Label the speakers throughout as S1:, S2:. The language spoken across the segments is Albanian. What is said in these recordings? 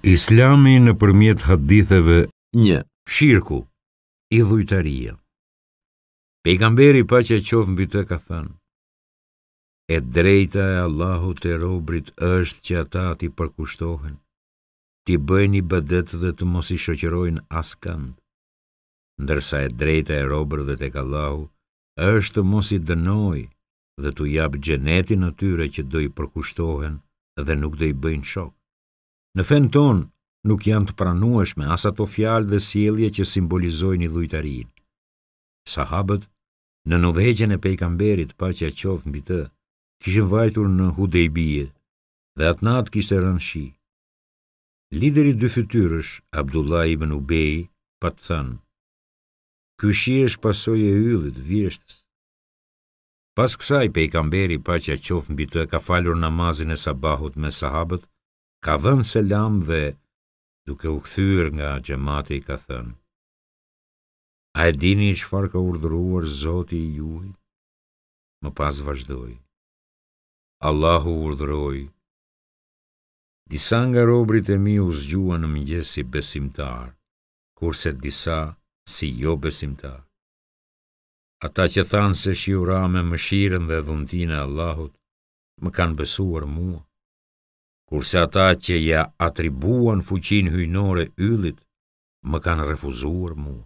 S1: Islami në përmjet haditheve Një Shirku I dhujtaria Pejgamberi pa që qovë mbi të ka thënë E drejta e Allahu të robrit është që ata ti përkushtohen Ti bëjnë i bëdet dhe të mos i shoqerojnë askand Ndërsa e drejta e dhe të kallahu është të mos i dënoj dhe të japë gjenetin atyre që do i përkushtohen dhe nuk do i bëjnë shok. Në fen ton nuk janë të pranueshme as ato fjalë dhe sjellje që simbolizojnë dhujtarin. Sahabët në nudhëgjen e pejgamberit paqja qoftë mbi të, kishin vajtur në hudejbije dhe atë natë kishte rënë shi. Lideri dy fytyrësh, Abdullah ibn Ubej, pa të thënë, Ky është pasoj e yllit, vjeshtës. Pas kësaj, pejkamberi pa që a qofë mbi të ka falur namazin e sabahut me sahabët, ka dhënë selam dhe duke u kthyer nga xhamati ka thënë A e dini i shfar ka urdhruar zoti i juj? Më pas vazhdoj. Allahu urdhruj. Disa nga robrit e mi u zgjua në mjësi besimtar, kurse disa si jo besimtar. Ata që thanë se shiura me mëshiren dhe dhuntina Allahut, më kanë besuar mua kurse ata që ja atribuan fuqin hyjnore yllit, më kanë refuzuar mua.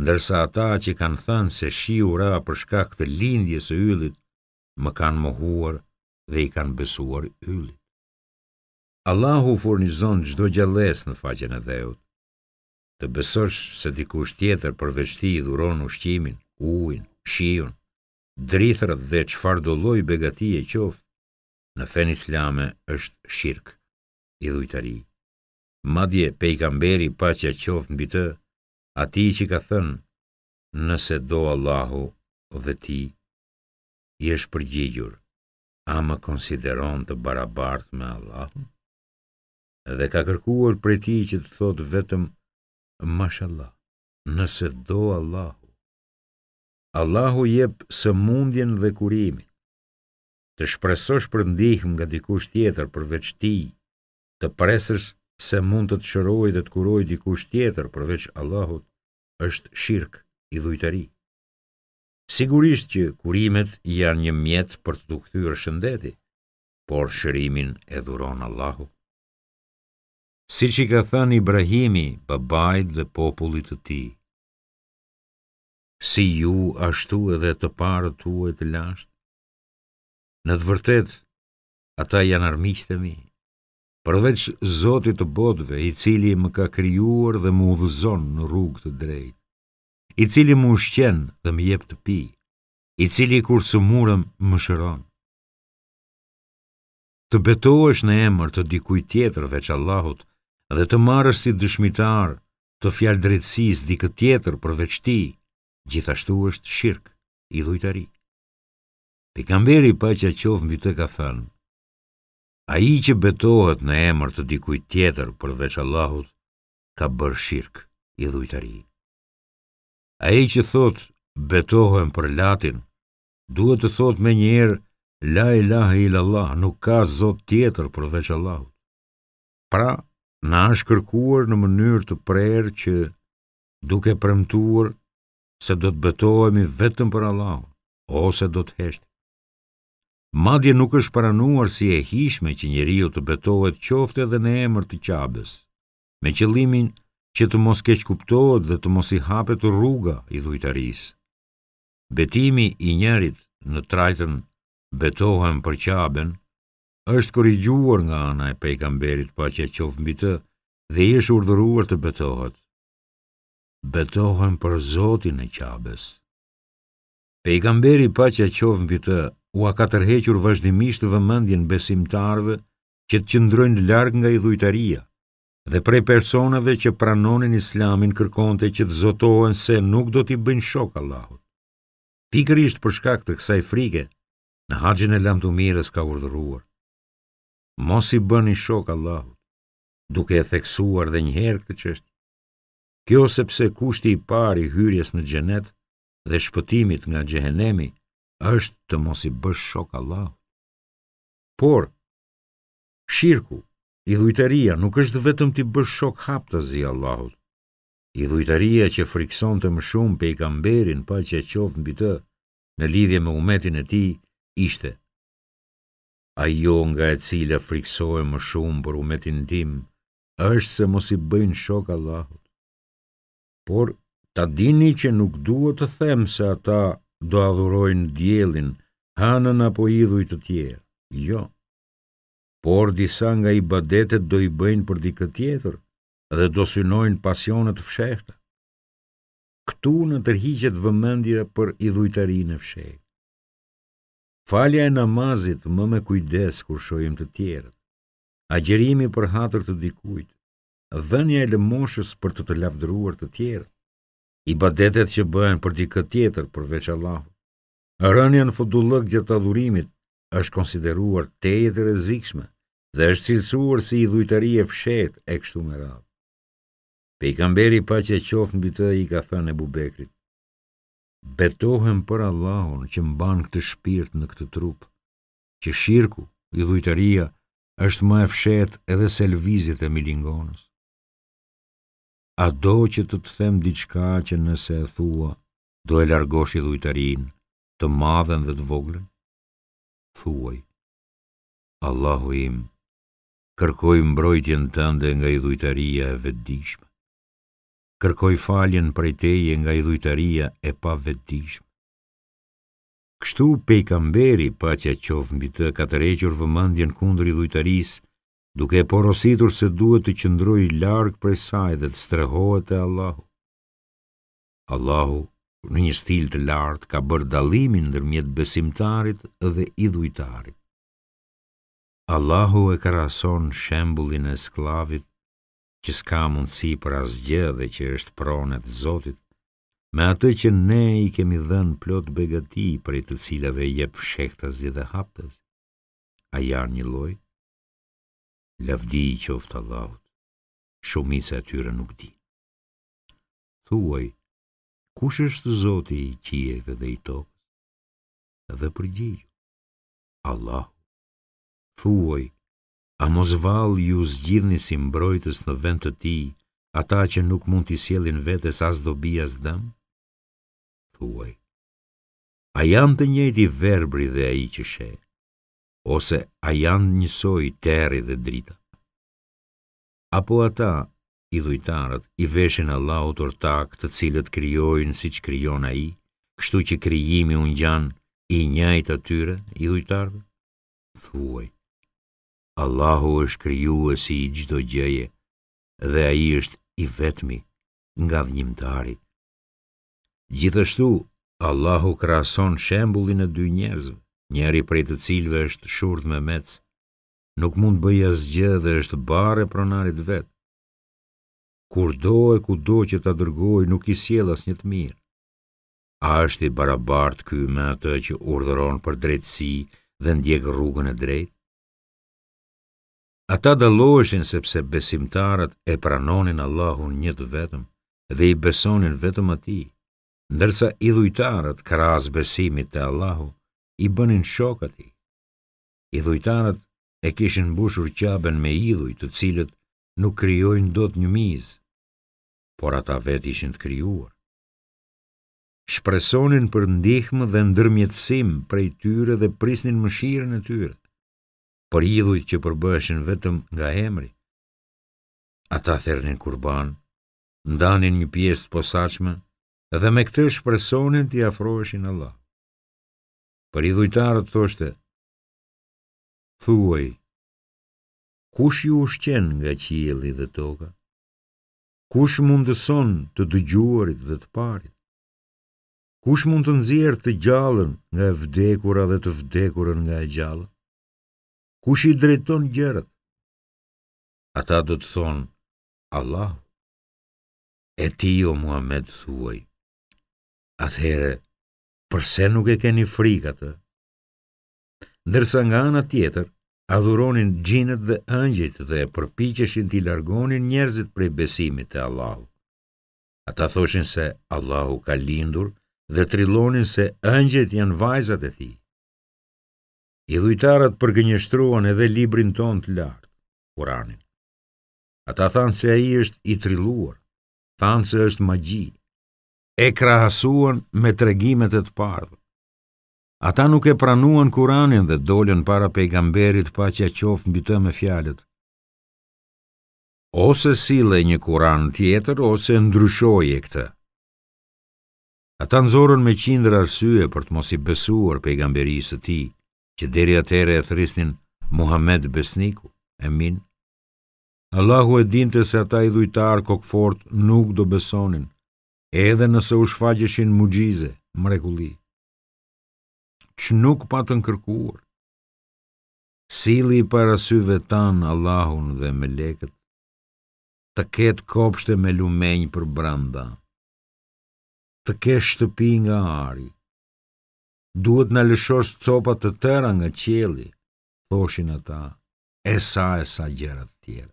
S1: Ndërsa ata që kanë thënë se shiura ra për shkak të lindjes së yllit, më kanë mohuar dhe i kanë besuar yllit. Allahu furnizon çdo gjales në faqen e dheut. Të besosh se dikush tjetër përveç i dhuron ushqimin, ujin, shiun, drithrat dhe çfarëdo lloj begatie qof, në fen islame është shirk, i dhujtari. Madje pe i kamberi pa që e qofë në bitë, ati që ka thënë, nëse do Allahu dhe ti, i është përgjigjur, a më konsideron të barabart me Allahu? Dhe ka kërkuar për ti që të thotë vetëm, mashallah, nëse do Allahu, Allahu jep së mundjen dhe kurimin, të shpresosh për ndihmë nga dikush tjetër përveç ti, të presësh se mund të të shëroj dhe të kuroj dikush tjetër përveç Allahut, është shirk i dhujtari. Sigurisht që kurimet janë një mjet për të dukthyer shëndeti, por shërimin e dhuron Allahu. Siç i ka thënë Ibrahimi babait dhe popullit të tij, si ju ashtu edhe të parët tuaj të lashtë Në të vërtet, ata janë armiqët mi. Përveç Zotit të botëve, i cili më ka krijuar dhe më udhëzon në rrugë të drejtë, i cili më ushqen dhe më jep të pi, i cili kur së murëm më shëron. Të betohesh në emër të dikuj tjetër veç Allahut dhe të marrësh si dëshmitar të fjalë drejtësisë dikë tjetër përveç ti, gjithashtu është shirk, idhujtari. Pe Pikamberi pa që qofë mbi të ka thënë, a i që betohet në emër të dikuj tjetër përveç Allahut, ka bërë shirk i dhujtari. A i që thotë betohem për latin, duhet të thotë me njerë, la ilaha illallah, nuk ka zot tjetër përveç Allahut. Pra, na është kërkuar në mënyrë të prerë që duke premtuar se do të betohemi vetëm për Allahut, ose do të heshtë. Madje nuk është paranuar si e hishme që njeriu të betohet qoftë edhe në emër të Qabes, me qëllimin që të mos keq kuptohet dhe të mos i hapet rruga i dhujtarisë. Betimi i njerit në trajtën betohem për Qaben është korrigjuar nga ana e pejgamberit paqja që qof mbi të dhe i është urdhëruar të betohet. Betohem për Zotin e Qabes. Pejgamberi paqja që qof mbi të u a ka tërhequr vazhdimisht vëmendjen besimtarve që të qëndrojnë larg nga i dhujtaria dhe prej personave që pranonin islamin kërkonte që të zotohen se nuk do t'i bëjnë shok Allahut. Pikër ishtë për shkak të kësaj frike, në haqjën e lamtumirës të ka urdhëruar. Mos i bëni i shok Allahut, duke e theksuar dhe njëherë këtë qështë, kjo sepse kushti i pari hyrjes në gjenet dhe shpëtimit nga xhehenemi është të mos i bësh shok Allah. Por, shirku, i dhujtaria nuk është vetëm t'i bësh shok hap të zi Allahut. I dhujtaria që frikson të më shumë pe i kamberin pa që e qovë mbi të në lidhje me umetin e ti, ishte. Ajo nga e cila friksojë më shumë për umetin tim, është se mos i bëjnë shok Allahut. Por, ta dini që nuk duhet të them se ata do adhurojnë djelin, hanën apo idhuj të tjerë, jo. Por disa nga i badetet do i bëjnë për dikë tjetër dhe do synojnë pasionet fshehta. Këtu në tërhiqet vëmendja për idhujtarin e fshehta. Falja e namazit më me kujdes kur shojim të tjerët, agjerimi për hatër të dikujt, dhenja e lëmoshës për të të lafdruar të tjerët, i badetet që bëhen për dikë tjetër përveç Allahu. Rënjën fëtullëk gjë të adhurimit është konsideruar tejë të rezikshme dhe është cilësuar si i dhujtëri e fshet e kështu me radhë. Pe i kamberi pa që e qofën bitë dhe i ka thënë e bubekrit, betohem për Allahun që mban këtë shpirt në këtë trup, që shirku, i dhujtëria, është më e fshet edhe selvizit e milingonës. A do që të të them diçka që nëse e thua, do e largosh i dhujtarin, të madhen dhe të voglen? Thuaj, Allahu im, kërkoj mbrojtjen tënde nga i dhujtaria e vetdishme. Kërkoj faljen prej teje nga i dhujtaria e pa vetdishme. Kështu pejkamberi, pa që qovë mbi të, ka të regjur kundër i dhujtarisë, duke e porositur se duhet të qëndroj larkë prej saj dhe të strehohet e Allahu. Allahu, në një stil të lartë, ka bërë dalimin në besimtarit dhe idhujtarit. Allahu e ka rason shembulin e sklavit, që s'ka mundësi për asgjë dhe që është pronet Zotit, me atë që ne i kemi dhenë plot begati për i të cilave jep pëshekta dhe haptes. A janë një lojt lavdi i qoftë Allahut, shumisa tyre nuk di. Thuaj, kush është zoti i qieve dhe i tokës? Dhe përgjigjë, Allah. Thuaj, a mos valë ju zgjidhni si mbrojtës në vend të ti, ata që nuk mund t'i sjelin vetës as dobi as dëm? Thuaj, a janë të njëti verbri dhe a i që shetë? ose a janë njësoj të eri dhe drita. Apo ata, i dhujtarët, i veshën Allah laut takë të cilët kryojnë si që kryon a i, kështu që kryjimi unë gjanë i njajtë atyre, i dhujtarëve? Thuaj, Allahu është kryu si i gjdo gjeje, dhe a i është i vetmi nga dhjimtari. Gjithashtu, Allahu krason shembulin e dy njerëzve, njeri prej të cilve është shurt me mec, nuk mund bëja zgje dhe është bare pronarit vet. Kur do e ku do që ta dërgoj, nuk i sielas një të mirë. A është i barabart ky me atë që urdhëron për drejtësi dhe ndjek rrugën e drejtë? Ata dalloheshin sepse besimtarët e pranonin Allahun një të vetëm dhe i besonin vetëm atij, ndërsa idhujtarët krahas besimit te Allahu i bënin shokët i. I dhujtarët e kishin bushur qaben me idhuj të cilët nuk kryojnë do të një mizë, por ata vet ishin të kryuar. Shpresonin për ndihmë dhe ndërmjetësim prej tyre dhe prisnin mëshirën e tyre, për idhujt që përbëshin vetëm nga emri. Ata thernin kurban, ndanin një pjesë të posaqme, dhe me këtë shpresonin të jafroeshin Allah. Për i dhujtarët thoshte, Thuaj, kush ju është qenë nga qieli dhe toka? Kush mund të son të dëgjuarit dhe të parit? Kush mund të nëzirë të gjallën nga e vdekura dhe të vdekurën nga e gjallën? Kush i drejton gjërët, Ata do të thonë, Allah, e ti o Muhammed thuaj, atëhere, përse nuk e keni frikë atë? Ndërsa nga ana tjetër, adhuronin gjinët dhe ëngjit dhe përpiqeshin t'i largonin njerëzit prej besimit te Allahu. Ata thoshin se Allahu ka lindur dhe trillonin se ëngjit janë vajzat e tij. I dhujtarët përgënjeshtruan edhe librin tonë të lartë, Kur'anin. Ata thanë se ai është i trilluar, thanë se është magji, e krahasuan me tregimet e të pardhë. Ata nuk e pranuan kuranin dhe dolin para pejgamberit pa që a qofë mbi të me fjalet. Ose sile një kuran tjetër, ose ndryshoj e këta. Ata nëzorën me qindrë arsye për të mos i besuar pejgamberisë ti, që deri atere e thristin Muhammed Besniku, e min. Allahu e dinte se ata i dhujtarë kokfort nuk do besonin, edhe nëse u shfaqeshin mugjize, mrekuli. Që nuk pa të nkërkuar, sili i parasyve tanë Allahun dhe me leket, të ketë kopshte me lumenjë për branda, të ke shtëpi nga ari, duhet në lëshosh copat të tëra nga qeli, thoshin ata, e sa e sa gjerat tjera.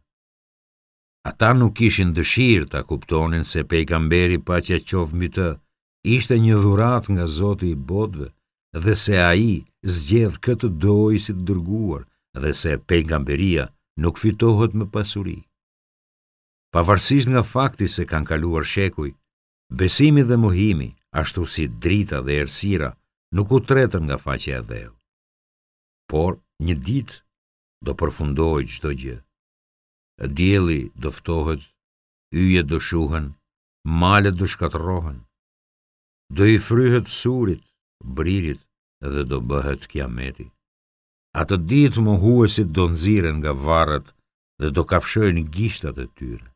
S1: Ata nuk ishin dëshirë ta kuptonin se pejgamberi pa që qovë më të, ishte një dhurat nga Zotë i bodve, dhe se a i zgjedh këtë doj si të dërguar, dhe se pejgamberia nuk fitohet më pasuri. Pavarësisht nga fakti se kanë kaluar shekuj, besimi dhe muhimi, ashtu si drita dhe ersira, nuk u tretën nga faqe e dhevë. Por, një dit, do përfundoj qdo gjithë. Djeli do ftohet, yjet do shuhen, malet do shkatrohen. Do i fryhet surit, bririt dhe do bëhet kiameti. A të ditë më huësit do nëziren nga varët dhe do kafshojnë gishtat e tyre.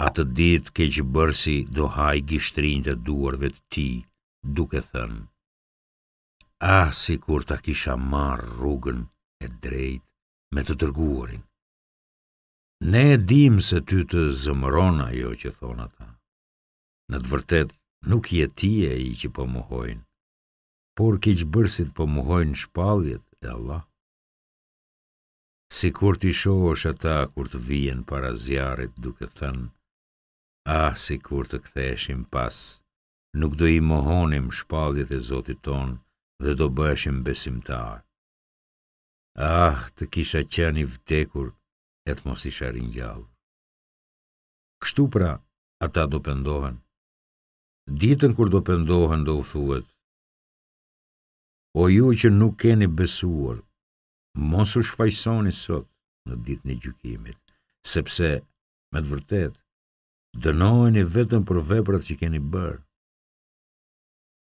S1: A të ditë keqë bërsi do haj gishtrin të duarve të ti duke thënë. A ah, si kur ta kisha marë rrugën e drejt me të tërguarin. Ne e dim se ty të zëmërona jo që thonë ata. Në të vërtet, nuk je ti e i që pëmuhojnë, po por kiqë bërësit pëmuhojnë po shpaljet e Allah. Si kur t'i shohësh ata kur të vijen para zjarit duke thënë, ah, si kur të ktheshim pas, nuk do i mohonim shpaljet e zotit tonë dhe do bëshim besimtar. Ah, të kisha qeni vdekur, e të mos i sharin gjallë. Kështu pra, ata do pëndohen. Ditën kur do pëndohen, do u thuet. O ju që nuk keni besuar, mos u shfajsoni sot në ditë një gjukimit, sepse, me të vërtet, dënojni vetëm për veprat që keni bërë.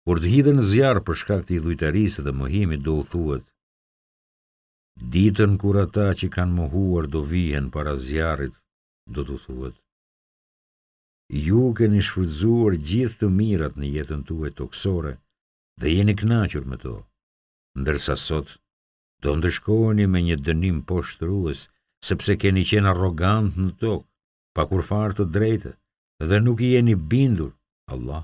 S1: Kur të hidhe në zjarë për shkak të i dhujtarisë dhe mëhimi, do u thuet, Ditën kur ata që kanë mohuar do vihen para zjarit, do të thuet. Ju keni shfrytzuar gjithë të mirat në jetën tuaj toksore dhe jeni kënaqur me to. Ndërsa sot do ndëshkoheni me një dënim poshtrues sepse keni qenë arrogant në tok, pa kurfar të drejtë dhe nuk i jeni bindur Allah.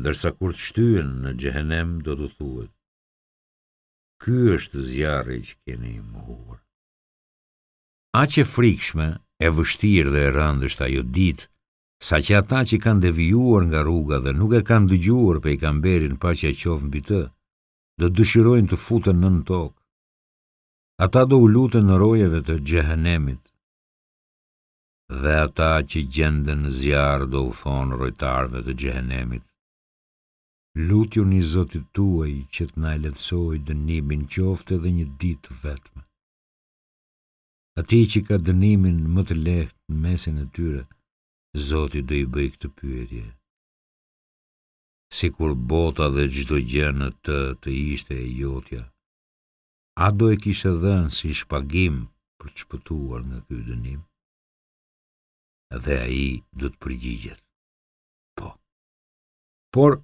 S1: Ndërsa kur të shtyhen në xhehenem do të thuhet: ky është zjarri që keni i muhur. A që frikshme, e vështirë dhe e rëndësht ajo ditë, sa që ata që kanë devijuar nga rruga dhe nuk e kanë dëgjuar pe i kamberin pa që e qovën mbi të, dhe dëshirojnë të futën në në tokë. Ata do u lutën në rojeve të gjehenemit, dhe ata që gjenden zjarë do u thonë rojtarve të gjehenemit, lutju një zotit tuaj që të na e letësoj dënimin qofte dhe një ditë vetëme. A ti që ka dënimin më të lehtë në mesin e tyre, zotit dhe i bëj këtë pyetje. Si kur bota dhe gjdo gjenë të të ishte e jotja, a do e kishe dhenë si shpagim për të shpëtuar në këtë dënim? Dhe a i do të përgjigjet. Po. Por,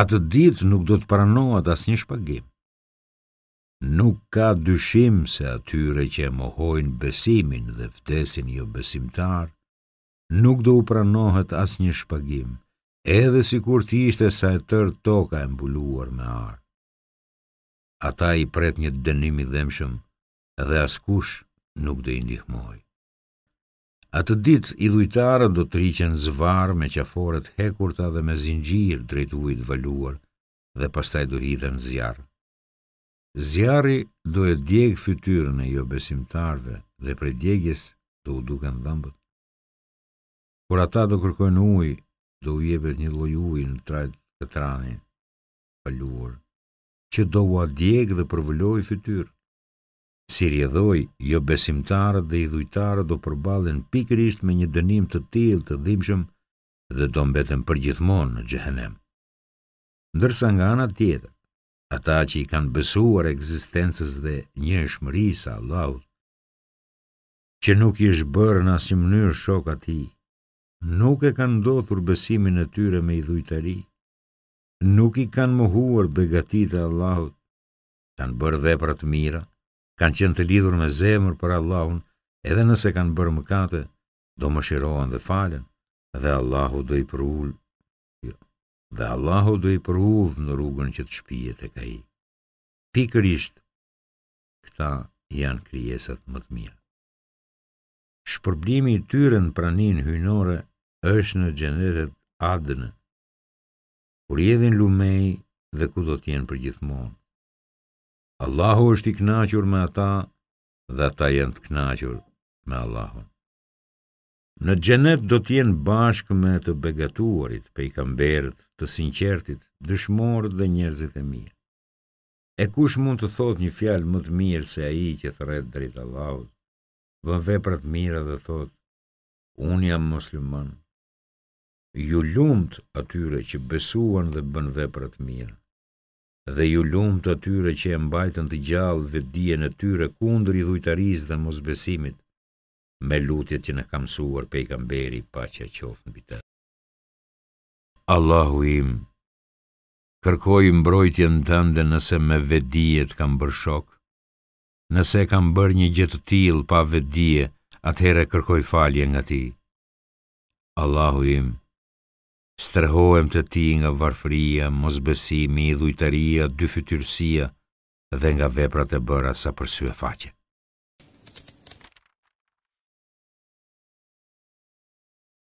S1: atë ditë nuk do të pranohat as një shpagim. Nuk ka dyshim se atyre që e mohojnë besimin dhe vdesin jo besimtar, nuk do u pranohet as një shpagim, edhe si kur ti ishte sa e tërë toka e mbuluar me arë. Ata i pret një dënimi dhemshëm, edhe askush nuk do i ndihmojë. Atë dit i dhujtarët do të rriqen zvar me qaforet hekurta dhe me zingjir drejtuit valuar dhe pastaj do hidhen zjarë. Zjarri do e djegë fytyrën e jo besimtarve dhe për djegjes do u duken dhambët. Kur ata do kërkojnë uj, do u jebet një loj uj në trajt të trani, valuar, që do u adjegë dhe përvëlloj fytyrë si rjedhoj, jo besimtarët dhe i dhujtarët do përbalen pikrisht me një dënim të tjil të dhimshëm dhe do mbeten për në gjëhenem. Ndërsa nga anë atjetë, ata që i kanë besuar eksistensës dhe një shmëri sa laud, që nuk i shbërë në asim mënyrë shok ati, nuk e kanë do besimin e tyre me i dhujtari, nuk i kanë muhuar begatit e Allahut, kanë bërë dhe të mira, kanë qenë të lidhur me zemër për Allahun, edhe nëse kanë bërë mëkate, do më shirohen dhe falen, dhe Allahu do i përhull, jo, dhe Allahu do i përhull në rrugën që të shpijet e ka i. Pikërisht, këta janë kryesat më të mirë. Shpërblimi i tyre në pranin hynore është në gjendetet adënë, kur jedhin lumej dhe ku do tjenë për gjithmonë. Allahu është i kënaqur me ata dhe ata janë të kënaqur me Allahun. Në xhenet do të jenë bashkë me të begatuarit, pejgamberët, të sinqertit, dëshmorët dhe njerëzit e mirë. E kush mund të thotë një fjalë më të mirë se ai që thret drejt Allahut? Vën veprat mira dhe thotë: unë jam musliman. Ju lumt atyre që besuan dhe bën vepra të mira dhe ju lumë të tyre që e mbajtën të gjallë dhe dje në tyre kundër i dhujtariz dhe mosbesimit, me lutjet që në kam suar pe i kam beri pa që e qofën bitër. Allahu im, kërkoj mbrojtje në tënde nëse me vedijet kam bërë shok, nëse kam bërë një gjithë tilë pa vedije, atëhere kërkoj falje nga ti. Allahu im, kërkoj mbrojtje në tënde nëse me vedijet kam bërë shok, Strehojmë të ti nga varfëria, mosbesimi, dhujtaria, dyfytyrsia dhe nga veprat e bëra sa përsy e faqe.